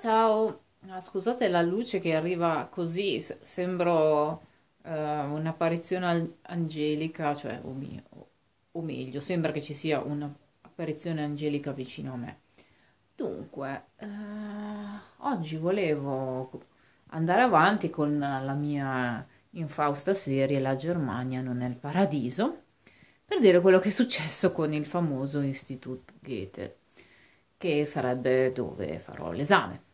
ciao! Ah, scusate la luce che arriva così, sembro eh, un'apparizione angelica, cioè, o, mio, o meglio, sembra che ci sia un'apparizione angelica vicino a me. Dunque, eh, oggi volevo andare avanti con la mia infausta serie La Germania non è il paradiso, per dire quello che è successo con il famoso Institut Goethe, che sarebbe dove farò l'esame.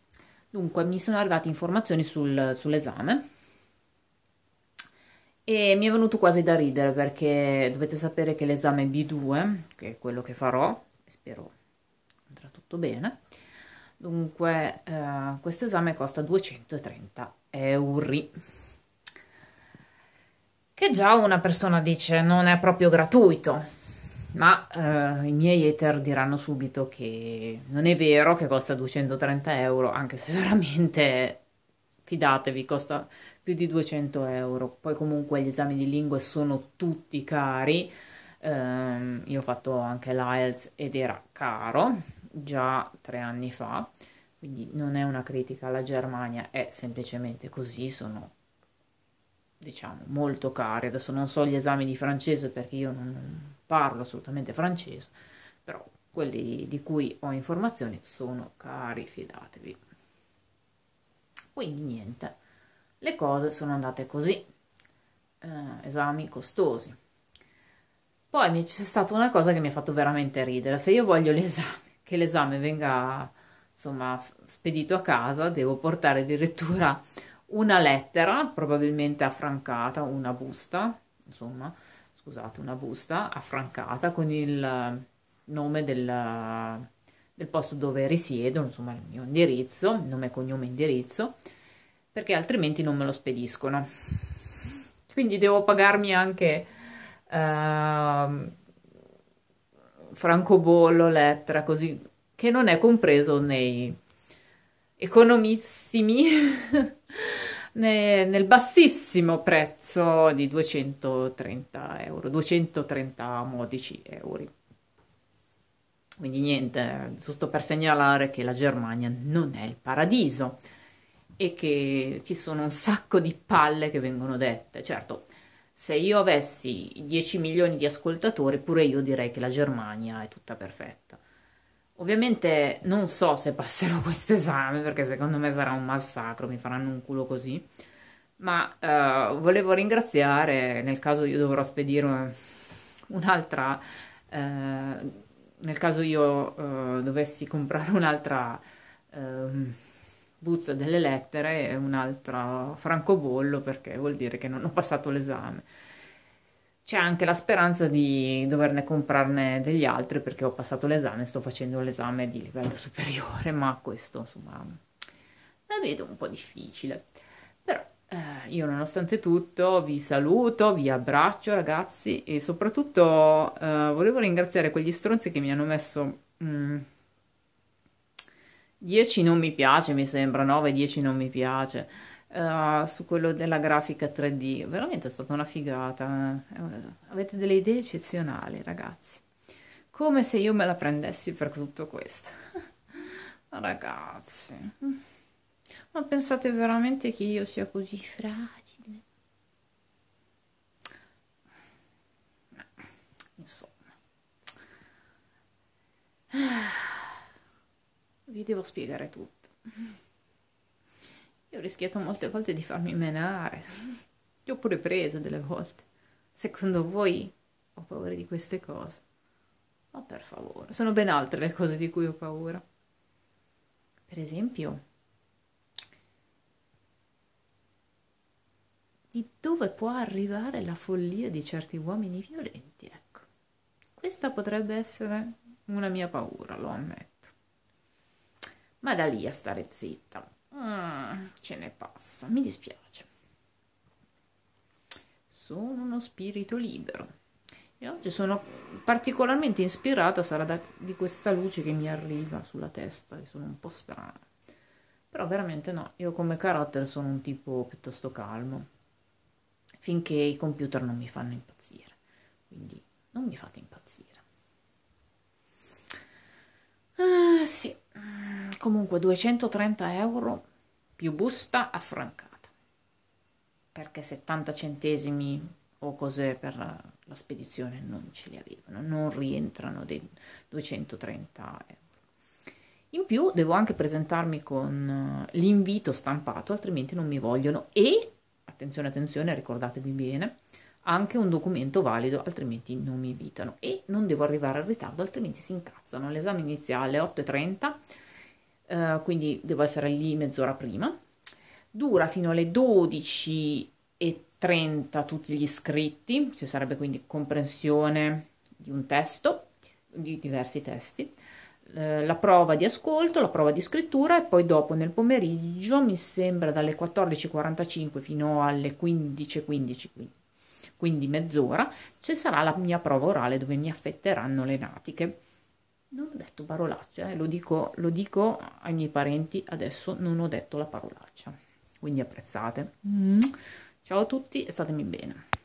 Dunque, mi sono arrivate informazioni sul, sull'esame e mi è venuto quasi da ridere perché dovete sapere che l'esame B2, che è quello che farò, spero andrà tutto bene, dunque eh, questo esame costa 230 euro che già una persona dice non è proprio gratuito ma eh, i miei hater diranno subito che non è vero che costa 230 euro, anche se veramente, fidatevi, costa più di 200 euro. Poi comunque gli esami di lingue sono tutti cari, eh, io ho fatto anche l'IELTS ed era caro, già tre anni fa, quindi non è una critica alla Germania, è semplicemente così, sono diciamo molto cari. Adesso non so gli esami di francese perché io non parlo assolutamente francese, però quelli di cui ho informazioni sono cari, fidatevi. Quindi niente, le cose sono andate così, eh, esami costosi. Poi c'è stata una cosa che mi ha fatto veramente ridere, se io voglio l'esame, che l'esame venga insomma spedito a casa, devo portare addirittura una lettera, probabilmente affrancata, una busta, insomma, scusate, una busta affrancata con il eh, nome del, del posto dove risiedo, insomma il mio indirizzo, nome, cognome, indirizzo, perché altrimenti non me lo spediscono. Quindi devo pagarmi anche uh, francobollo, lettera, così, che non è compreso nei economissimi nel bassissimo prezzo di 230 euro, 230 modici euro. Quindi niente, giusto per segnalare che la Germania non è il paradiso e che ci sono un sacco di palle che vengono dette. Certo, se io avessi 10 milioni di ascoltatori, pure io direi che la Germania è tutta perfetta. Ovviamente non so se passerò questo esame perché secondo me sarà un massacro, mi faranno un culo così, ma uh, volevo ringraziare nel caso io dovrò spedire un'altra, uh, nel caso io uh, dovessi comprare un'altra ehm, busta delle lettere e un altro francobollo perché vuol dire che non ho passato l'esame c'è anche la speranza di doverne comprarne degli altri perché ho passato l'esame, sto facendo l'esame di livello superiore, ma questo insomma la vedo un po' difficile. Però eh, io nonostante tutto vi saluto, vi abbraccio ragazzi e soprattutto eh, volevo ringraziare quegli stronzi che mi hanno messo... Mh, mm, 10 non mi piace, mi sembra, 9-10 non mi piace uh, su quello della grafica 3D. Veramente è stata una figata. Eh. Eh, avete delle idee eccezionali, ragazzi. Come se io me la prendessi per tutto questo. ragazzi, ma pensate veramente che io sia così fragile? Insomma. Vi devo spiegare tutto. Io ho rischiato molte volte di farmi menare. Li ho pure presa delle volte. Secondo voi ho paura di queste cose? Ma per favore, sono ben altre le cose di cui ho paura. Per esempio, di dove può arrivare la follia di certi uomini violenti, ecco. Questa potrebbe essere una mia paura, lo ammetto. Ma da lì a stare zitta, ce ne passa, mi dispiace. Sono uno spirito libero. E oggi sono particolarmente ispirata, sarà da, di questa luce che mi arriva sulla testa, che sono un po' strana. Però veramente no, io come carattere sono un tipo piuttosto calmo, finché i computer non mi fanno impazzire. Quindi non mi fate impazzire. Ah, sì, comunque 230 euro più busta affrancata perché 70 centesimi o cose per la spedizione non ce li avevano, non rientrano dei 230 euro. In più devo anche presentarmi con eh, l'invito stampato, altrimenti non mi vogliono e, attenzione, attenzione, ricordatevi bene, anche un documento valido, altrimenti non mi invitano e non devo arrivare in ritardo, altrimenti si incazzano. L'esame iniziale alle 8.30 eh, quindi devo essere lì mezz'ora prima. Dura fino alle 12.30 tutti gli iscritti, ci sarebbe quindi comprensione di un testo, di diversi testi, eh, la prova di ascolto, la prova di scrittura e poi dopo nel pomeriggio mi sembra dalle 14.45 fino alle 15.15. quindi mezz'ora, ci sarà la mia prova orale dove mi affetteranno le natiche non ho detto parolaccia, eh, lo, dico, lo dico ai miei parenti, adesso non ho detto la parolaccia, quindi apprezzate. Mm. Ciao a tutti e statemi bene.